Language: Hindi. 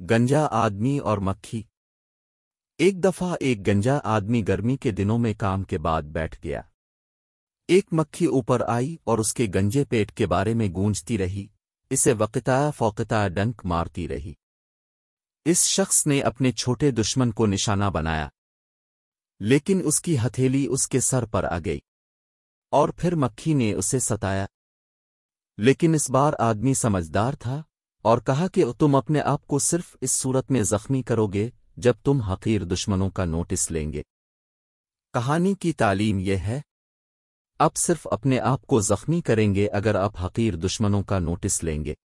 गंजा आदमी और मक्खी एक दफा एक गंजा आदमी गर्मी के दिनों में काम के बाद बैठ गया एक मक्खी ऊपर आई और उसके गंजे पेट के बारे में गूंजती रही इसे वकता फोकता डंक मारती रही इस शख्स ने अपने छोटे दुश्मन को निशाना बनाया लेकिन उसकी हथेली उसके सर पर आ गई और फिर मक्खी ने उसे सताया लेकिन इस बार आदमी समझदार था और कहा कि तुम अपने आप को सिर्फ इस सूरत में जख्मी करोगे जब तुम हकीर दुश्मनों का नोटिस लेंगे कहानी की तालीम यह है आप सिर्फ अपने आप को जख्मी करेंगे अगर आप हकीर दुश्मनों का नोटिस लेंगे